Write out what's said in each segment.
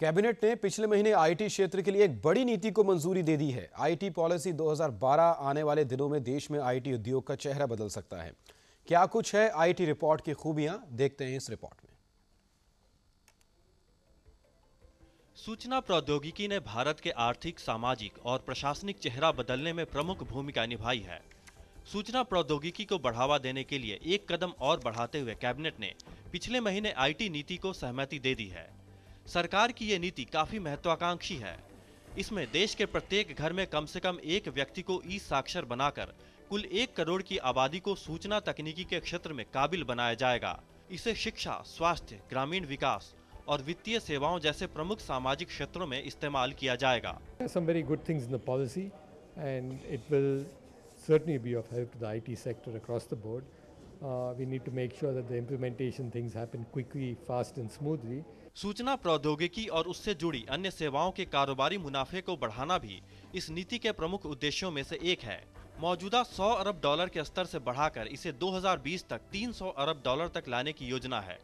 Cabinet ने पिछले महीने आईटी क्षेत्र के लिए एक बड़ी नीति को मंजूरी दे दी है आईटी पॉलिसी 2012 आने वाले दिनों में देश में आईटी उद्योग का चेहरा बदल सकता है क्या कुछ है आईटी रिपोर्ट की खूबियां देखते हैं इस रिपोर्ट में सूचना प्रौद्योगिकी ने भारत के आर्थिक सामाजिक और प्रशासनिक चेहरा बदलने में प्रमुख भूमिका निभाई है सूचना प्रौद्योगिकी को बढ़ावा देने के लिए एक कदम और बढ़ाते हुए कैबिनेट ने पिछले महीने आईटी नीति को सहमति दे दी है सरकार की ये नीति काफी महत्वाकांक्षी है इसमें देश के प्रत्येक घर में कम से कम एक व्यक्ति को ई साक्षर बनाकर कुल एक करोड़ की आबादी को सूचना तकनीकी के क्षेत्र में काबिल बनाया जाएगा इसे शिक्षा स्वास्थ्य ग्रामीण विकास और वित्तीय सेवाओं जैसे प्रमुख सामाजिक क्षेत्रों में इस्तेमाल किया जाएगा Uh, we need to make sure that the implementation things happen quickly, fast and smoothly. सूचना प्रौद्योगिकी और उससे जुड़ी अन्य सेवाओं के कारोबारी मुनाफे को बढ़ाना भी इस नीति के प्रमुख उद्देश्यों में से एक है मौजूदा 100 अरब डॉलर के स्तर से बढ़ाकर इसे 2020 तक 300 अरब डॉलर तक लाने की योजना है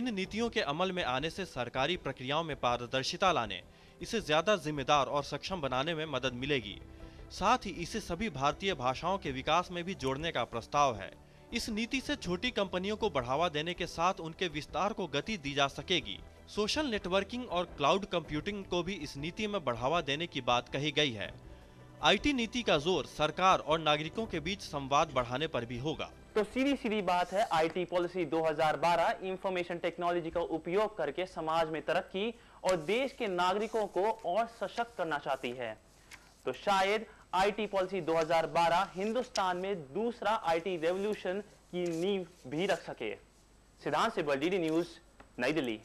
इन नीतियों के अमल में आने से सरकारी प्रक्रियाओं में पारदर्शिता लाने इसे ज्यादा जिम्मेदार और सक्षम बनाने में मदद मिलेगी साथ ही इसे सभी भारतीय भाषाओं के विकास में भी जोड़ने का प्रस्ताव है इस नीति से छोटी कंपनियों को बढ़ावा देने के साथ उनके विस्तार को गति दी जा सकेगी सोशल नेटवर्किंग और क्लाउड कंप्यूटिंग को भी इस नीति में बढ़ावा देने की बात कही गई है आईटी नीति का जोर सरकार और नागरिकों के बीच संवाद बढ़ाने पर भी होगा तो सीधी सीधी बात है आईटी पॉलिसी 2012 इंफॉर्मेशन टेक्नोलॉजी का उपयोग करके समाज में तरक्की और देश के नागरिकों को और सशक्त करना चाहती है तो शायद आईटी पॉलिसी 2012 हिंदुस्तान में दूसरा आईटी रेवोल्यूशन की नींव भी रख सके सिद्धांत सिब्बल डी न्यूज नई दिल्ली